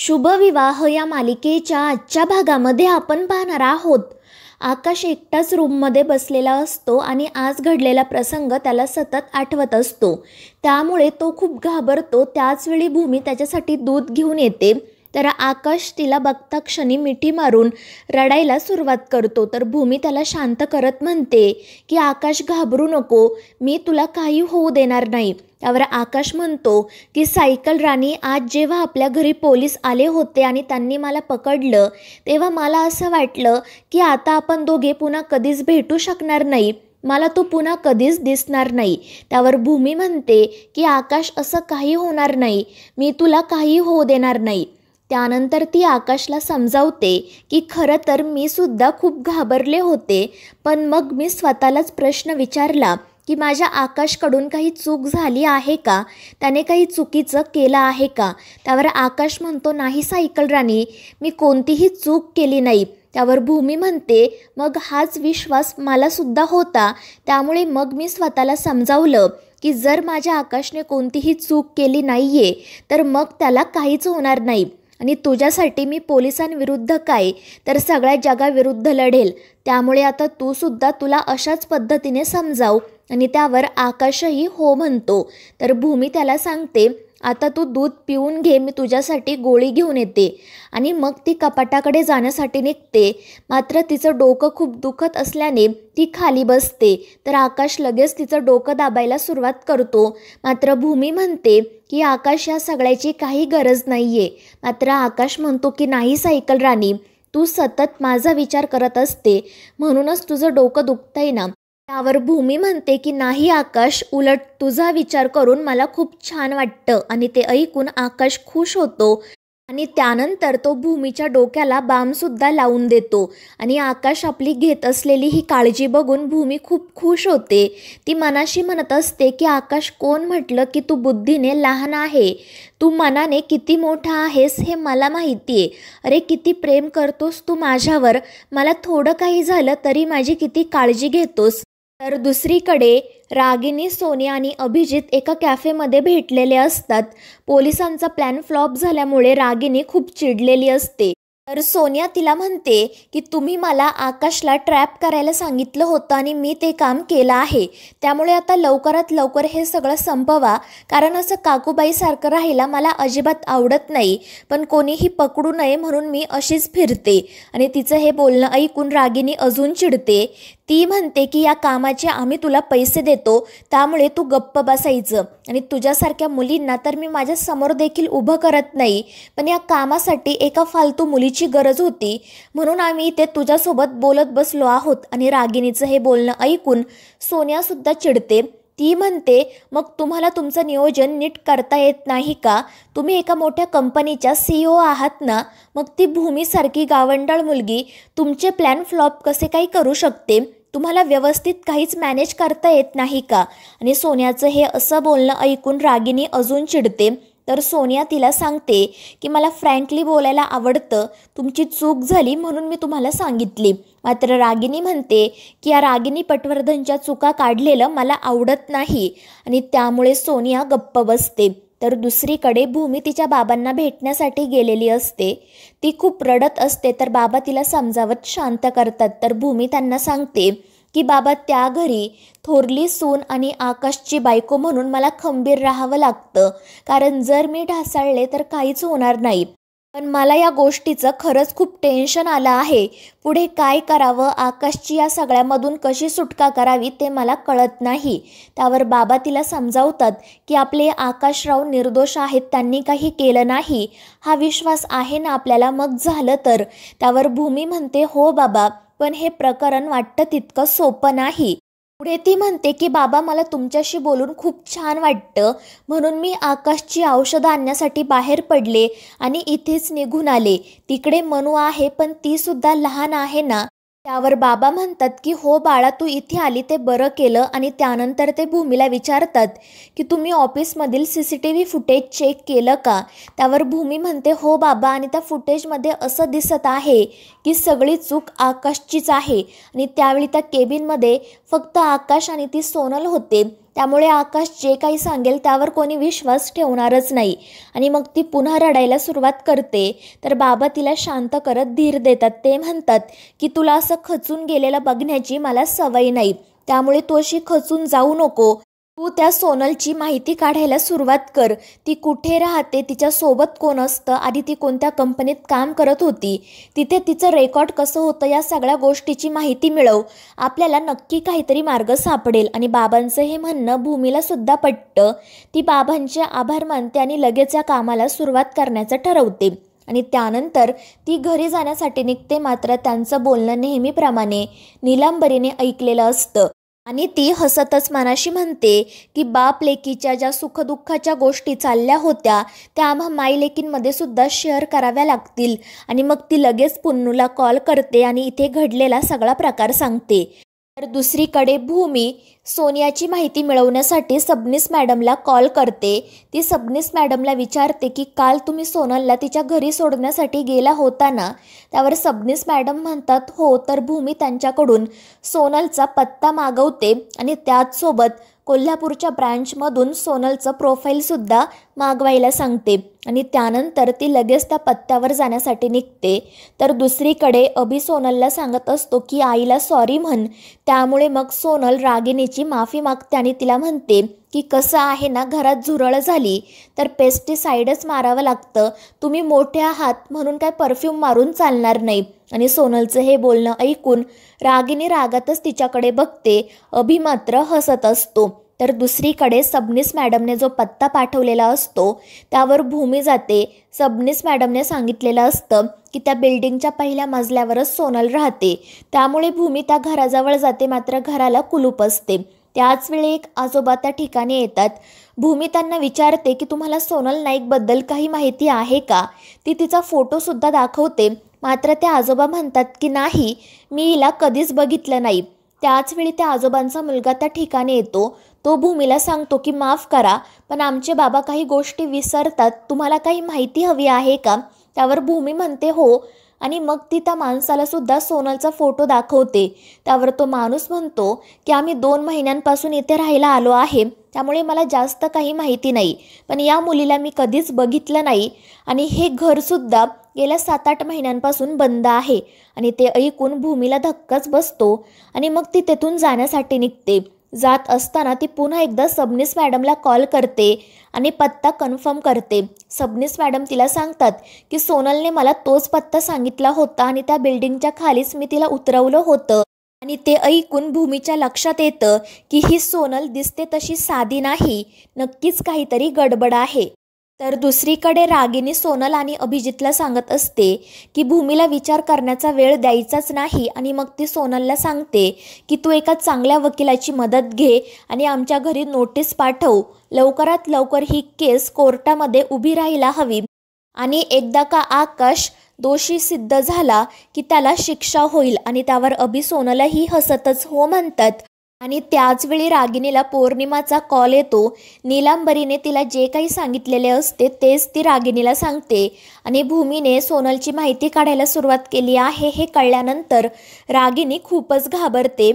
शुभ विवाह या मालिकेच्या आजच्या भागामध्ये आपण पाहणार आहोत आकाश एकटाच रूममध्ये बसलेला असतो आणि आज घडलेला प्रसंग त्याला सतत आठवत असतो त्यामुळे तो खूप घाबरतो त्याचवेळी भूमी त्याच्यासाठी दूध घेऊन येते तर आकाश तिला बघता क्षणी मिठी मारून रडायला सुरुवात करतो तर भूमी त्याला शांत करत म्हणते की आकाश घाबरू नको मी तुला काही होऊ देणार नाही त्यावर आकाश म्हणतो की सायकल राणी आज जेव्हा आपल्या घरी पोलीस आले होते आणि त्यांनी मला पकडलं तेव्हा मला असं वाटलं की आता आपण दोघे पुन्हा कधीच भेटू शकणार नाही मला तो पुन्हा कधीच दिसणार नाही त्यावर भूमी म्हणते की आकाश असं काही होणार नाही मी तुला काही होऊ देणार नाही त्यानंतर ती आकाशला समजावते की खरं तर मी सुद्धा खूप घाबरले होते पण मग मी स्वतःलाच प्रश्न विचारला की माझ्या आकाशकडून काही चूक झाली आहे का त्याने काही चुकीचं केलं आहे का त्यावर आकाश म्हणतो नाही सायकल राणी मी कोणतीही चूक केली नाही त्यावर भूमी म्हणते मग हाच विश्वास मलासुद्धा होता त्यामुळे मग मी स्वतःला समजावलं की जर माझ्या आकाशने कोणतीही चूक केली नाही आहे तर मग त्याला काहीच होणार नाही आणि तुझ्यासाठी मी पोलिसांविरुद्ध काय तर सगळ्या जगाविरुद्ध लढेल त्यामुळे आता तूसुद्धा तुला अशाच पद्धतीने समजाव आणि त्यावर आकाशही हो म्हणतो तर भूमी त्याला सांगते आता तू दूध पिऊन घे मी तुझ्यासाठी गोळी घेऊन येते आणि मग ती कपाटाकडे जाण्यासाठी निघते मात्र तिचं डोकं खूप दुखत असल्याने ती खाली बसते तर आकाश लगेच तिचं डोकं दाबायला सुरुवात करतो मात्र भूमी म्हणते की आकाश या सगळ्याची काही गरज नाही आहे मात्र आकाश म्हणतो की नाही सायकल राणी तू सतत माझा विचार करत असते म्हणूनच तुझं डोकं दुखतंय ना त्यावर भूमी म्हणते की नाही आकाश उलट तुझा विचार करून मला खूप छान वाटतं आणि ते ऐकून आकाश खुश होतो आणि त्यानंतर तो भूमीच्या डोक्याला बामसुद्धा लावून देतो आणि आकाश आपली घेत असलेली ही काळजी बघून भूमी खूप खुश होते ती मनाशी म्हणत असते की आकाश कोण म्हटलं की तू बुद्धीने लहान आहे तू मनाने किती मोठा आहेस हे मला माहिती आहे अरे किती प्रेम करतोस तू माझ्यावर मला थोडं काही झालं तरी माझी किती काळजी घेतोस तर दुसरीकडे रागिनी सोनिया आणि अभिजित एका कॅफेमध्ये भेटलेले असतात पोलिसांचा प्लॅन फ्लॉप झाल्यामुळे रागिनी खूप चिडलेली असते तर सोनिया तिला म्हणते की तुम्ही मला आकाशला ट्रॅप करायला सांगितलं होतं आणि मी ते काम केलं आहे त्यामुळे आता लवकरात लवकर हे सगळं संपवा कारण असं काकूबाईसारखं राहायला मला अजिबात आवडत नाही पण कोणीही पकडू नये म्हणून मी अशीच फिरते आणि तिचं हे बोलणं ऐकून रागिनी अजून चिडते ती म्हणते की या कामाचे आम्ही तुला पैसे देतो त्यामुळे तू गप्प बसायचं आणि तुझ्यासारख्या मुलींना तर मी माझ्या समोर देखील उभं करत नाही पण या कामासाठी एका फालतू मुलीची गरज होती म्हणून आम्ही इथे तुझ्यासोबत बोलत बसलो आहोत आणि रागिणीचं हे बोलणं ऐकून सोन्यासुद्धा चिडते ती म्हणते मग तुम्हाला तुमचं नियोजन नीट करता येत नाही का तुम्ही एका मोठ्या कंपनीच्या सीईओ e आहात ना मग ती भूमीसारखी गावंडळ मुलगी तुमचे प्लॅन फ्लॉप कसे काही करू शकते तुम्हाला व्यवस्थित काहीच मॅनेज करता येत नाही का आणि सोन्याचं हे असं बोलणं ऐकून रागिनी अजून चिडते तर सोनिया तिला सांगते की मला फ्रँकली बोलायला आवडतं तुमची चूक झाली म्हणून मी तुम्हाला सांगितली मात्र रागिनी म्हणते की या रागिनी पटवर्धनच्या चुका काढलेलं मला आवडत नाही आणि त्यामुळे सोनिया गप्प बसते तर दुसरीकडे भूमी तिच्या बाबांना भेटण्यासाठी गेलेली असते ती खूप रडत असते तर बाबा तिला समजावत शांत करतात तर भूमी त्यांना सांगते की बाबा त्या घरी थोरली सून आणि आकाशची बायको म्हणून मला खंबीर राहावं लागतं कारण जर मी ढासळले तर काहीच होणार नाही पण मला या गोष्टीचं खरंच खूप टेन्शन आलं आहे पुढे काय करावं आकाशची या सगळ्यामधून कशी सुटका करावी ते मला कळत नाही त्यावर बाबा तिला समजावतात की आपले आकाशराव निर्दोष आहेत त्यांनी काही केलं नाही हा विश्वास आहे ना आपल्याला मग झालं तर त्यावर भूमी म्हणते हो बाबा पण हे प्रकरण वाटतं तितकं सोपं नाही पुढे ती म्हणते की बाबा मला तुमच्याशी बोलून खूप छान वाटतं म्हणून मी आकाशची औषधं आणण्यासाठी बाहेर पडले आणि इथेच निघून आले तिकडे मनू आहे पण ती सुद्धा लहान आहे ना त्यावर बाबा म्हणतात की हो बाळा तू इथे आली ते बरं केलं आणि त्यानंतर ते भूमीला विचारतात की तुम्ही ऑफिसमधील C C T V footage check केलं का त्यावर भूमी म्हणते हो बाबा आणि त्या फुटेजमध्ये असं दिसत आहे की सगळी चूक आकाशचीच आहे आणि त्यावेळी त्या केबिनमध्ये फक्त आकाश आणि ती सोनल होते त्यामुळे आकाश जे काही सांगेल त्यावर कोणी विश्वास ठेवणारच नाही आणि मग ती पुन्हा रडायला सुरुवात करते तर बाबा तिला शांत करत धीर देतात ते म्हणतात की तुला असं खचून गेलेलं बघण्याची मला सवय नाही त्यामुळे तोशी अशी खचून जाऊ नको तू त्या सोनलची माहिती काढायला सुरुवात कर ती कुठे राहते तिच्या सोबत कोण असतं आधी ती कोणत्या कंपनीत काम करत होती तिथे तिचं रेकॉर्ड कसं होतं या सगळ्या गोष्टीची माहिती मिळव आपल्याला नक्की काहीतरी मार्ग सापडेल आणि बाबांचं हे म्हणणं भूमीला सुद्धा पटतं ती बाबांचे आभार मानते आणि लगेच या कामाला सुरुवात करण्याचं ठरवते आणि त्यानंतर ती घरी जाण्यासाठी निघते मात्र त्यांचं बोलणं नेहमीप्रमाणे निलांबरीने ऐकलेलं असतं आणि ती हसतच मनाशी म्हणते की बाप लेकीच्या ज्या सुखदुःखाच्या गोष्टी चालल्या होत्या त्या आम्हा माई लेकींमध्ये सुद्धा शेअर कराव्या लागतील आणि मग ती लगेच पुन्नूला कॉल करते आणि इथे घडलेला सगळा प्रकार सांगते तर दुसरीकडे भूमी सोनियाची माहिती मिळवण्यासाठी सबनीस मॅडमला कॉल करते ती सबनीस मॅडमला विचारते की काल तुम्ही सोनलला तिच्या घरी सोडण्यासाठी गेला होता ना त्यावर सबनीस मॅडम म्हणतात हो तर भूमी त्यांच्याकडून सोनलचा पत्ता मागवते आणि त्याचसोबत कोल्हापूरच्या ब्रँचमधून सोनलचं प्रोफाईलसुद्धा मागवायला सांगते आणि त्यानंतर ती लगेच त्या पत्त्यावर जाण्यासाठी निघते तर दुसरीकडे अभि सोनलला सांगत असतो की आईला सॉरी म्हण त्यामुळे मग सोनल रागीने तिची माफी मागते आणि तिला म्हणते की कसं आहे ना घरात झुरळ झाली तर पेस्टिसाईडच मारावं लागतं तुम्ही मोठे आहात म्हणून काय परफ्यूम मारून चालणार नाही आणि सोनलचं हे बोलणं ऐकून रागिनी रागातच तिच्याकडे बघते अभिमात्र हसत असतो तर दुसरीकडे सबनीस मॅडमने जो पत्ता पाठवलेला असतो त्यावर भूमी जाते सबनीस मॅडमने सांगितलेलं असतं की त्या बिल्डिंगच्या पहिल्या मजल्यावरच सोनल राहते त्यामुळे भूमी त्या घराजवळ जाते मात्र घराला कुलूप असते त्याचवेळी एक आजोबा त्या ठिकाणी येतात भूमी त्यांना विचारते की तुम्हाला सोनल नाईकबद्दल काही माहिती आहे का ती तिचा फोटोसुद्धा दाखवते मात्र ते आजोबा म्हणतात की नाही मी हिला कधीच बघितलं नाही त्याचवेळी त्या आजोबांचा मुलगा त्या ठिकाणी येतो तो भूमीला सांगतो की माफ करा पण आमचे बाबा काही गोष्टी विसरतात तुम्हाला काही माहिती हवी आहे का त्यावर भूमी म्हणते हो आणि मग ती त्या माणसाला सुद्धा सोनलचा फोटो दाखवते त्यावर तो माणूस म्हणतो की आम्ही दोन महिन्यांपासून इथे राहायला आलो आहे त्यामुळे मला जास्त काही माहिती नाही पण या मुलीला मी कधीच बघितलं नाही आणि हे घरसुद्धा गेल्या सात आठ महिन्यांपासून बंद आहे आणि ते ऐकून भूमीला धक्काच बसतो आणि मग ती तेथून जाण्यासाठी निघते जात असताना ती पुन्हा एकदा सबनीस मॅडमला कॉल करते आणि पत्ता कन्फर्म करते सबनीस मॅडम तिला सांगतात की सोनलने मला तोच पत्ता सांगितला होता आणि त्या बिल्डिंगच्या खालीच मी तिला उतरवलं होतं आणि ते ऐकून भूमीच्या लक्षात येतं की ही सोनल दिसते तशी साधी नाही नक्कीच काहीतरी गडबड आहे तर दुसरीकडे रागिनी सोनल आणि अभिजितला सांगत असते की भूमीला विचार करण्याचा वेळ द्यायचाच नाही आणि मग ती सोनलला सांगते की तू एका चांगल्या वकिलाची मदत घे आणि आमच्या घरी नोटीस पाठव लवकरात लवकर ही केस कोर्टामध्ये उभी राहायला हवी आणि एकदा का आकाश दोषी सिद्ध झाला की त्याला शिक्षा होईल आणि त्यावर अभि सोनलही हसतच हो म्हणतात आणि त्याचवेळी रागिणीला पौर्णिमाचा कॉल येतो नीलांबरीने तिला जे काही सांगितलेले असते तेच ती रागिणीला सांगते आणि भूमीने सोनलची माहिती काढायला सुरुवात केली आहे हे कळल्यानंतर रागिणी खूपच घाबरते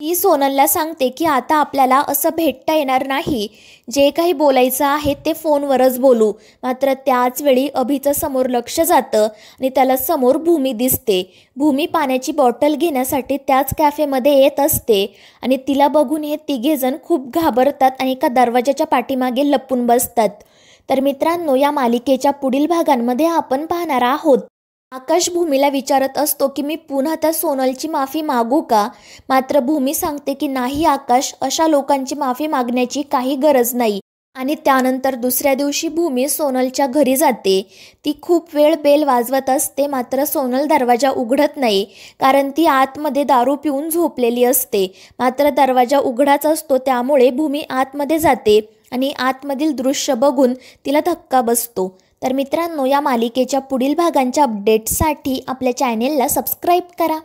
ती सोनलला सांगते की आता आपल्याला असं भेटता येणार नाही जे काही बोलायचं आहे ते फोनवरच बोलू मात्र त्याच वेळी अभिचं समोर लक्ष जातं आणि त्याला समोर भूमी दिसते भूमी पाण्याची बॉटल घेण्यासाठी त्याच कॅफेमध्ये येत असते आणि तिला बघून हे तिघेजण खूप घाबरतात आणि एका दरवाजाच्या पाठीमागे लपून बसतात तर मित्रांनो या मालिकेच्या पुढील भागांमध्ये आपण पाहणार आहोत आकाश भूमीला विचारत असतो की मी पुन्हा त्या सोनलची माफी मागू का मात्र भूमी सांगते की नाही आकाश अशा लोकांची माफी मागण्याची काही गरज नाही आणि त्यानंतर दुसऱ्या दिवशी भूमी सोनलच्या घरी जाते ती खूप वेळ बेल वाजवत असते मात्र सोनल दरवाजा उघडत नाही कारण ती आतमध्ये दारू पिऊन झोपलेली असते मात्र दरवाजा उघडाच असतो त्यामुळे भूमी आतमध्ये जाते आणि आतमधील दृश्य बघून तिला धक्का बसतो तर मित्रांनो या मालिकेच्या पुढील भागांच्या अपडेट्ससाठी आपल्या चॅनेलला सबस्क्राईब करा